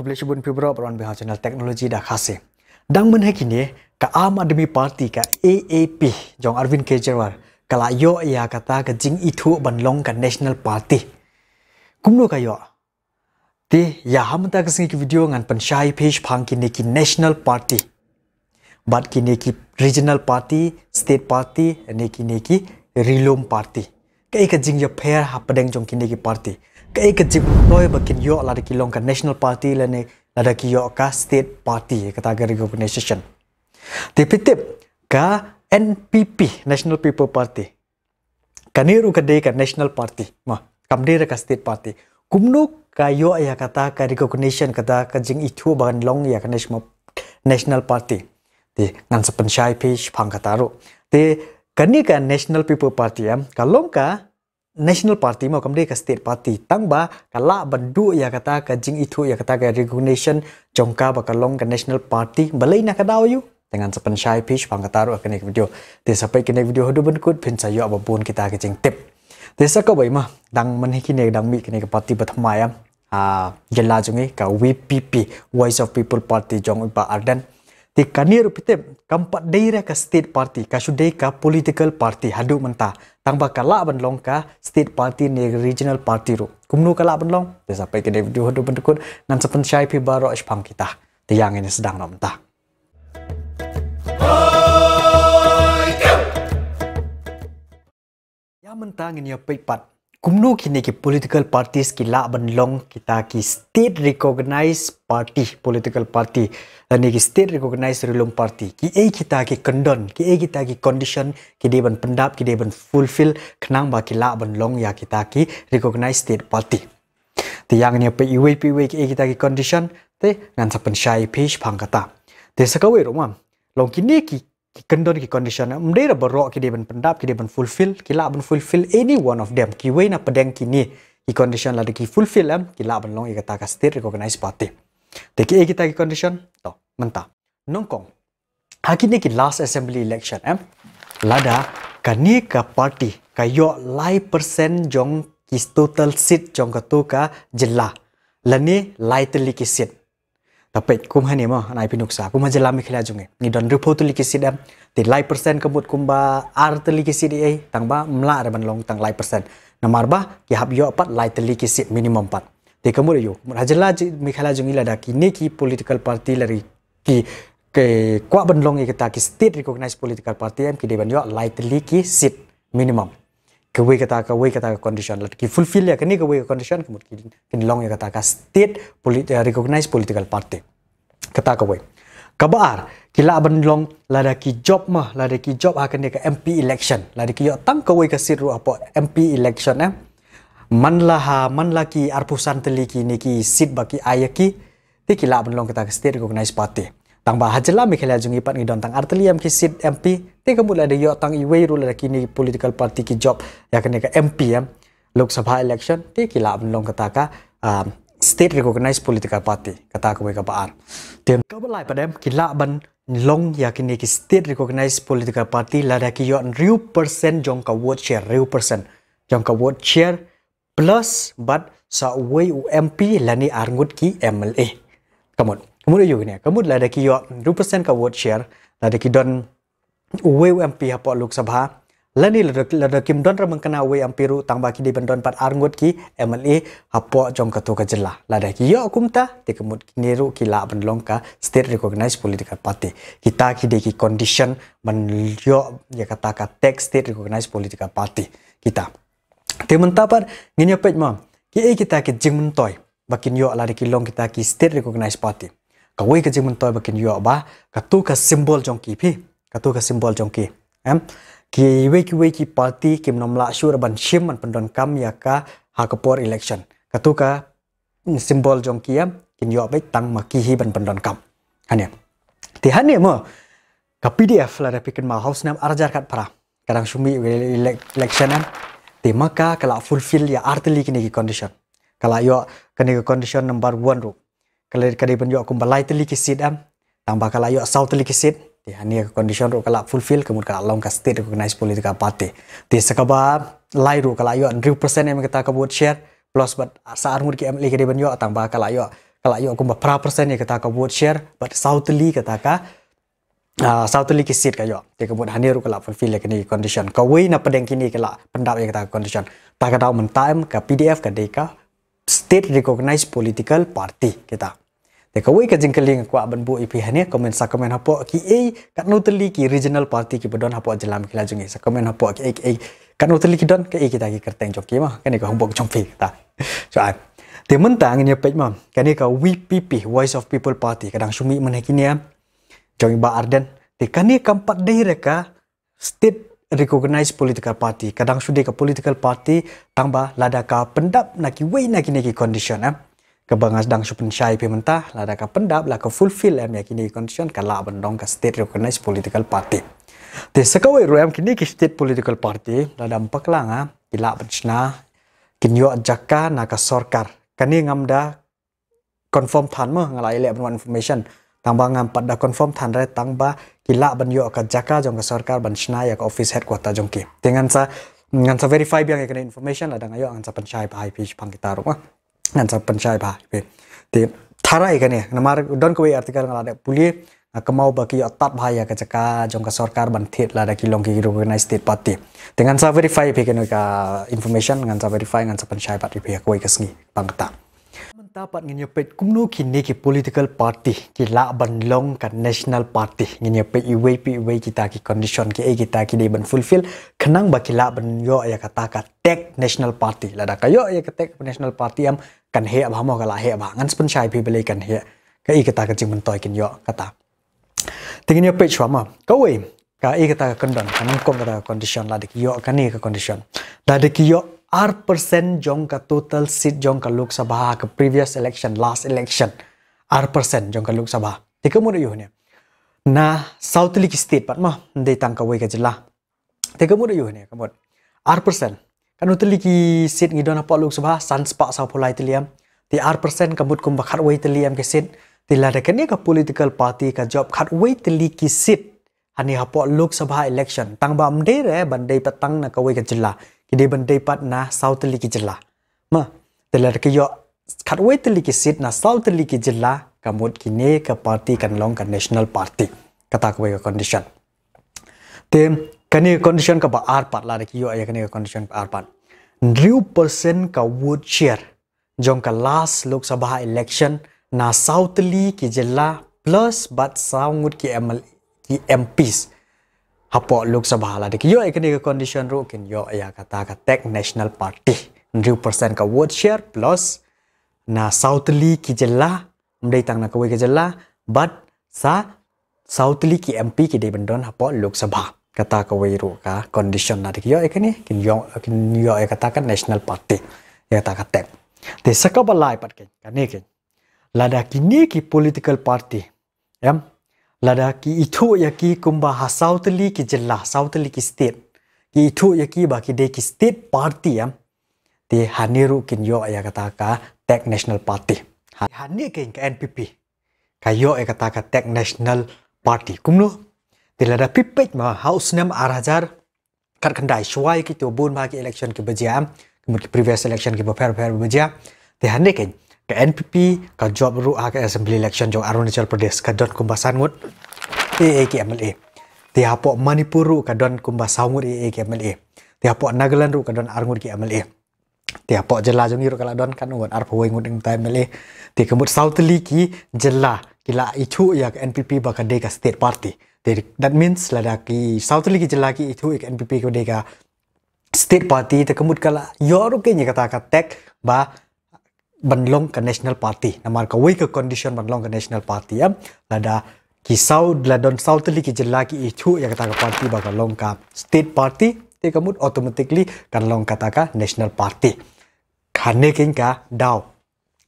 kubli cubun pibro beruan bihau channel teknologi dah khasih. Dang menhe ini, ka ama demi parti ka AAP jong Arvin Kejriwal kala yo ia kata ka jing itu banlong ka national party. Kumlo ka yo. Ti ya ham ta kasing ki video ngan pensyai page phang kini ki national party. Bat kini ki regional party, state party, ne kini ki rilom party. Kai ka jing yo pair ha padang jong kini ki party kai ke jip toy bakin yo la de kilong ka national party le lah ne la de yo ka state party e kata gari recognition tip tip ka npp national people party kaniru ka de ka national party ma kam de ka state party kumno ka yo ya kata ka recognition kata ka jing ithu ban long ya ka national national party ti ngan sepen shai pish pang kata ro ti kani ka national people party am ya? kalong ka longka, National Party mau kemudian ke State Party tambah kalau bendu ya kata kajing itu ya kata ke regulation jongka bakalong ke National Party balai nak kadau yu dengan sepen shy pitch pangkataru akan ikut video di sampai kini video hodo bendu pun saya apa pun kita kajing tip di sekolah bayi mah dang menikin nih dang mik nih ke parti pertama ya ah jelas eh, ke WPP Voice of People Party jong iba arden ti kanir pitem kampat daerah ke state party ka sudai ka political party hadu mentah tangba ka la ban long state party ni regional party ru kumnu ka la ban long de sampai ke video hadu bentukun nan sepen syai pi baro es kita ti yang ini sedang nom mentah ya mentang ini ya pat kumnu ki ne political parties ki la ban long ki ki state recognized party political party ne ki state recognized rilum party ki e ki ki condon ki e ki ki condition ki de ban pendap ki de ban fulfill knang ba ki la ban long ya kita ta ki recognized state party ti yang ne pe iwe pe we ki e ki ki condition te ngan sa pen shai phish phang kata te sa ka long ki ne ki kikendon ki condition na mday ra barok ki deben pendap ki deben fulfill ki la ben fulfill any one of them ki way na pedeng ki ni ki condition la de ki fulfill am ki la ben long i kata ka stir recognize pati te ki e kita ki condition to menta Nongkong, kong ha ki ni ki last assembly election am lada ka ni ka party ka yo lai percent jong ki total seat jong ka tu ka jela lani lightly ki seat tapi kum hani mo nai pinuk sa kum hajela lami khila junge ni don report li kisi dam ti lai persen kebut kum ba art li kisi di ai tang ba mla re ban tang lai persen na ba ki yo pat lai li kisi minimum pat ti kamur yo hajela mi khila junge la da ki political party lari ki ke kuat ban long kita ki state recognize political party am ki de ban yo minimum kawe kata ka we kata ka condition lat ki fulfill ya kani kawe condition ki mutki kin long ya kata ka state polit eh, recognize political party kata kawe kabar ki la ban long la da ki job mah la da ki job akan ah, ka mp election la da ki yo tang kawe ka sir apo mp election eh man la ha man la ki arpusan teli ki ni ki sit ba ki ayaki ki la ban long kata ka state recognize party lah, tang ba hajla mi khela jungi pat ni don tang artli am ki mp te kamu la de yo tang i wei rule la kini political party ki job ya kena ka mp ya. lok sabha election te ki la long kata ka um, state recognized political party kata ka wei ka ba ar te ka ba lai padem ki la ban long ya kini ki state recognized political party la da ki yo riu percent jong ka vote share riu percent jong ka vote share plus but sa wei u mp la argut ki mla come Kemudian juga yuk ni. Kamu dah dah kiyok 2% ke vote share. Dah dah kiyok WMP hapok luk sabah. Lani lada kim don ra mengkena WMP ru tambah kini bendon pat arngut ki MLA hapok jong ketua kejelah. Lada kiyok kumta di kemud kini ru kila benlong ka state recognized political party. Kita kide ki condition menyok ya kata ka tag state recognized political party kita. Teman tapat ngini apa ma? Kiai eh, kita ke jing mentoy bakin yok lada kilong kita ki state recognized party. กวยกจิมันตอยบกินยอบากะตูกะซิมบอลจองกีพี่กะตูกะซิมบอลจองกีเอ็มกีเวกีเวกีปาร์ตี้กิมนอมละชูระบันชิมมันปนดอนกัมยากะฮากปอร์อิเล็กชันกะตูกะซิมบอลจองกีเอ็มกินยอบไปตังมากีฮีบันปนดอนกัมฮันเนี่ยทีฮันเนี่ยมั่วกับพีดีเอฟลาดะพิกันมาเฮาส์นัมอาร์จาร์คัดพระกำลังชุมมีอิเล็กชันนั้นทีมักกะกะละฟูลฟิลยาอาร์ติลีกินิกิคอนดิชันกะละยอกันิกิคอนดิชันนัมเบอร์วันรู้ kalau kadai pun juga aku balai tali ke am tambah kalau juga sal tali ke sit aku condition ruk kalau fulfill kemudian kalau long kas tit recognize politika parti di sekaba lai ruk kalau juga drew persen yang kita kau buat share plus buat ah, saat mudik am lagi kadai pun juga tambah kalau juga kalau juga aku berapa persen yang kita kau buat share buat sal tali kita kau ah, sal tali ke sit kau juga di kemudian ani ruk kalau fulfill yang ini condition kau ini apa yang kini kalau pendap yang kita condition tak kau mentaim ke pdf kadai kau state recognized political party kita. แต่ก็วิ่งกันจริงกันเลี้ยงกว่าบรรพบุรุษพิเศษเนี่ยคอมเมนต์สักคอมเมนต์ฮับปอกี่เอ้กันโนตลีกี่ regional party กี่บดอนฮับปอจะลามกี่ลาจงเงี้ยสักคอมเมนต์ฮับปอกี่เอ้กี่กันโนตลีกี่ดอนก็เอ้กี่ตากี่กระแตงจบกี่มากันนี่ก็ฮับปอจงฟีตาช่วยเดี๋ยวมันต่างเงี้ยเป็นมั้งกันนี่ก็ VPP Voice of People Party กันดังชุมีมันเฮกินเนี่ยจงอีบาอาร์เดนแต่กันนี่กัมปัตเดย์เรก้า state recognize political party กันดังชุดีกับ political party ตั้งบ่าลาดากาเป็นดับนักกี่เว้ยนักกี่เนกี่ condition อ่ะ ke bangas dang supen syai pi mentah la da ka pendap la ka fulfill em ya kini condition ka la ban dong ka state recognized political party te sekawai ru kini ki state political party la da empak la nga ki la jakka na ka sorkar kani ngam confirm than ma ngalai le ban information tang ba ngam pad confirm than re tang ba ki la ban yo ka jakka jong ka sorkar ban chna ya ka office headquarter jong ki dengan sa dengan sa verify biang ekna information la dang ayo ngan sa panchay pa high pitch pangkitaruk ah ngan sa panchay ba pe te thara e kane namar don kwe article ngala de puli ah, kamau bagi ki atap ba ya ka chaka jong ka sarkar ban thet la ra ki long ki recognize state party te ngan sa verify pe kane information dengan sa verify ngan sa panchay ba pe ko e kasngi pangta Mentapat ngin yopet kumnu kini ke political party ke la ban long kan national party ngin yopet iwe pi kita ke condition ke e kita ki diban fulfill kenang ba ki la ban yo ya kata ka tech national party la da ka yo ya ka tech national party am kan he abha mo kala he abha ngan spun chai pi bele kan he ka i kata ka ji mentoy kin yo kata tingin yopet chwa ma ka we ka i kan kata ka kandon kanang kong kata condition la dik yo ka ne ka condition la dik yo आर percent जोंग का total seat जोंग का लोकसभा का previous election last election आर percent जोंग का लोकसभा ठीक है मुरई होने ना साउथ लिख स्टेट पर मा दे तंग का वही का जिला ठीक है मुरई होने का बोल आर पर्सेंट कनु तली की सीट गिदो ना पा लोकसभा सांस पा सा फोलाई तलियम ते आर पर्सेंट का मुद कुम बखर वही तलियम के सीट ते लड़े कने का पॉलिटिकल पार्टी का जॉब खर वही तली की सीट हनी हपो लोकसभा इलेक्शन तंग बा अमदे रे बंदे पतंग ना का वही का जिला กิดีบันไดปัดนะเศร้าตลิกิจลามะแต่ละกิโยขัดไว้ตลิกิสิทธ์นะเศร้าตลิกิจลากับมดกินเน่กับปาร์ตี้กันลองกับเนชั่นแนลปาร์ตี้ก็ตากไว้กับคอนดิชันเต็มกันนี่คอนดิชันกับอาร์ปัดละกิโยอายกันนี่กับคอนดิชันอาร์ปัดร้อยเปอร์เซ็นต์กับวูดเชียร์จงกับล่าสุดลูกสภาอิเล็กชันนะเศร้าตลิกิจลา plus but sangut ki ml ki mps hapo luk sabha la dik yo ekne ka condition ro kin yo ya kata ka tech national party 100% ka vote share plus na southly ki jella mdei tang na ka ke jella but sa southly ki mp ki de bandon hapo luk sabha kata ka wei ro ka condition na lah dik yo ekne kin yo kin yo ya kata ka national party ya kata ka tech te sakabalai pat ke ka ne ke lada kini ki political party ya? yeah? ladaki itu yaki kumba hasautli ki jella sautli ki state ki itu yaki baki de ki state party ya te haniru kin yo ya kata ka tech national party ha, hani ke ka npp ka yo ya kata ka tech national party kumlo te lada pipet ma house nem arajar kar khandai shwai ki to bun ma ki election ki bajam ya. kumki previous election ki bafer bafer bajam te hani ke PNPP ka job ru ak ah, kan assembly election jo Arunachal Pradesh ke kan don kumba sangut AAK MLA ti hapo Manipur ru ka don kumba sangut AAK MLA ti hapo Nagaland ru ka don Arungur ki MLA ti hapo jela jong ru ka lah don kan ngut arpo ngut ning MLA ti kemut South ki jela kila ichu yak NPP ba ka state party ti that means lada ki South Delhi ki jela ki ichu ik ya NPP ko deka state party ta kemut kala yoru ke ya nyekata ka tech ba menlong ke National Party. Namar ke ke condition menlong ke National Party ya. Lada kisau, sau don sau tli ki jella ki ichu ya kata ke party ba ka long ka state party te kamut automatically kan long kata ke National Party. Karena ke ka dau.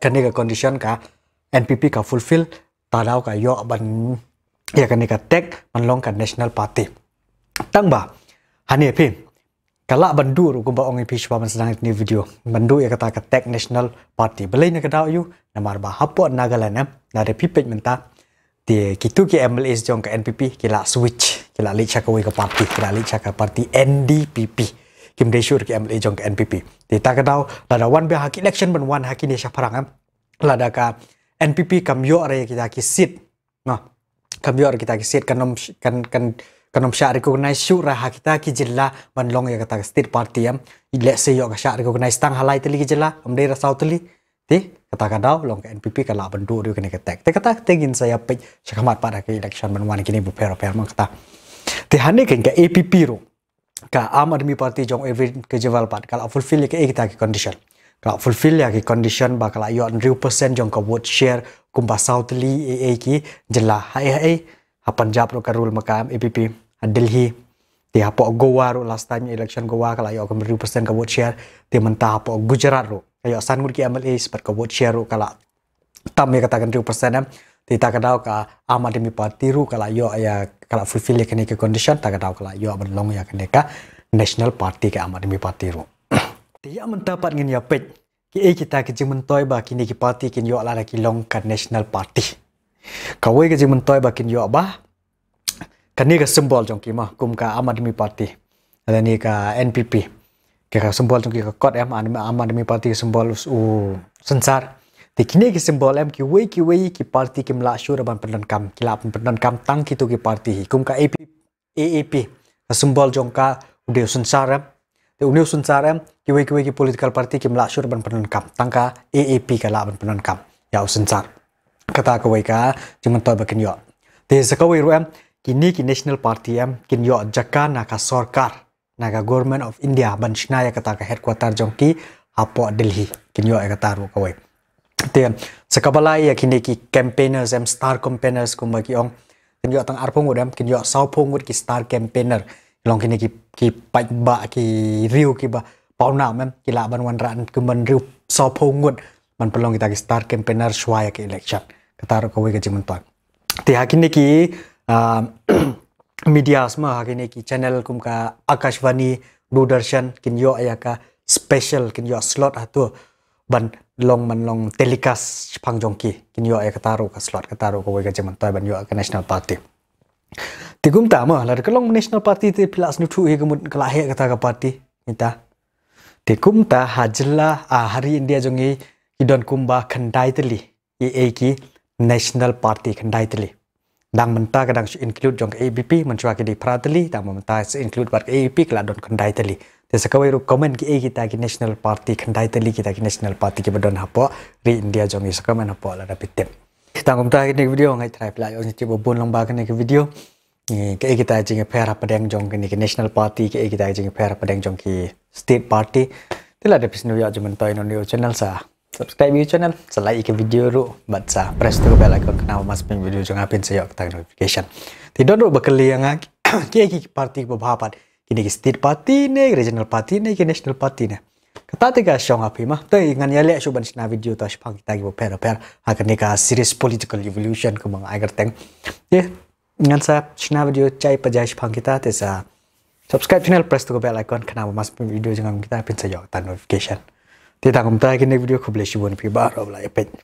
Khane ke condition ka NPP ka fulfill tadau dau ka yo ban ya karena ka tek menlong ke National Party. Tang hanya Hani kalau bandu kumpa ba ongi pishwa man sanang ni video bandu ya kata ka tech national party belai na kada yu na mar ba hapo nagalan na na de pipet menta ti kitu ki mls jong ke npp kila switch kila li cha ka we ka party kila li cha ka party ndpp kim de sure ki mls jong ke npp ti ta kada la da one be hak election ban one hak ni sha parang eh. la da ka npp kam yo are kita ki sit no kam yo are kita ki sit kanom kan, kan kanom sha recognize shu ra hakita ki jilla banlong ya kata state party am ile se yo sha recognize tang halai tili ki jilla amde ra sautli ti kata ka daw long npp ka la ban duri kene ka tek te kata tegin saya pe shakamat pada ke election ban wan kini bu pero pero mang kata ti hane ken ka app ro ka am army party jong every ke jeval pat kala fulfill ke ekita ki condition kala fulfill ya ki condition ba kala yo 100% jong ka vote share kumba sautli ee ki jilla hai hai uh, Punjab ruk karul maka APP uh, Delhi ti apo Goa ruk last time election Goa kala yo kemri persen ka vote share ti menta apo Gujarat ruk kayo san ngur ki MLA sepat ka vote share ruk kala tam ye katakan ti persen am ti ta ka dau ka amademi party ruk kala yo ya kala fulfill ke ni ke condition ta ka dau kala yo ban long ya ke ka national party ke amademi party ruk ti ya menta pat ngin ya pe ki kita ke jimentoi ba kini ki party kin yo ala ki long ka national party kawai ke jimun toy bakin yo ba kani ka symbol jong ki ma kum ka amadmi party ala ni ka npp kita ka symbol jong ki ka kot em anima amadmi party symbol us u sensar Di kini ki symbol em ki wei ki wei ki party ki mla shura ban pendan kam ki la pendan kam tang ki tu ki party hi kum ka ap aap ka symbol jong ka sensar em ti uni sensar ya, ki wei ki wei ki political parti ki mla shura ban pendan kam tang ka aap ka la pendan kam ya sensar กตากวยกาจึงมันต่อยบกินยอดทีสกาวยรู้เอ็มกินนี่กิน national party เอ็มกินยอดจักรนักสอร์การนักกอร์เมนออฟอินเดียบัญชนายกตากับเฮดควอเตอร์จงกีฮัปโปดิลฮีกินยอดกตารู้กวยทีสกาบลายกินนี่กิแคมเปเนอร์เอ็มสตาร์แคมเปเนอร์สกุมบกิองกินยอดตั้งอาร์พงุดเอ็มกินยอดซาวพงุดกิสตาร์แคมเปเนอร์ลองกินนี่กิกิปัจบะกิริวกิบะเป้าหน้าเอ็มกิลาบันวันรันกุมบันริวซาวพงุดมันเป็นลองกิตากิสตาร์แคมเปเนอร์ชวายกิเล็กชั่น ta ro ko we ga jimun toi te ha ki ah, media asma ha kin ki channel kum ka akashvani doordarshan kin yo aya ka special kin yo slot ha tu ban long man long telikas phang jong ki kin yo aya ka ta ro ka slot ka ta ro ko jimun toi ban yo ka national party ti gum ta ma la ka long national party te plus nu thu he ga mun kala he ka ta ka party ita ti gum ta hajla a ah, hari india jong ki don kumba khandai tali ye ek eh, ki National Party kan dai tili. Dang menta ke dang include jong ABP mencua ke di pradli dang menta is include bar ABP kala don kan dai tili. Te sakawai ru comment ki ai kita ki National Party kan dai kita ki National Party ki badon hapo ri India jong is comment hapo la rapid tem. Dang menta ki nek video ngai try play ong tibo bon long ba ke nek video. Ke ai kita jing pe harap padang jong ki National Party ke ai kita jing pe harap padang jong ki State Party. Tila de pisnu yang jemput menta ino new channel saya subscribe your channel, so like ikan video ru but sa press tu bell icon kenapa masuk pin video jangan pin saya kita notification. Tidak dulu bekali yang kaya ki parti berbahapan, kini ki state parti ne, regional parti ne, ki national parti ne. Kata tiga siang api mah, tu ingat ni lihat siapa nak video tu siapa kita ki pair pair, akan ni series political evolution ke mang agar teng. Yeah, ingat sa siapa video cai pajai siapa kita tu sa. Subscribe channel, press tu bell icon, kenapa masuk video jangan kita pin saya kita notification. Tidak kumpul lagi nih video kubelah sih buat pribadi lah ya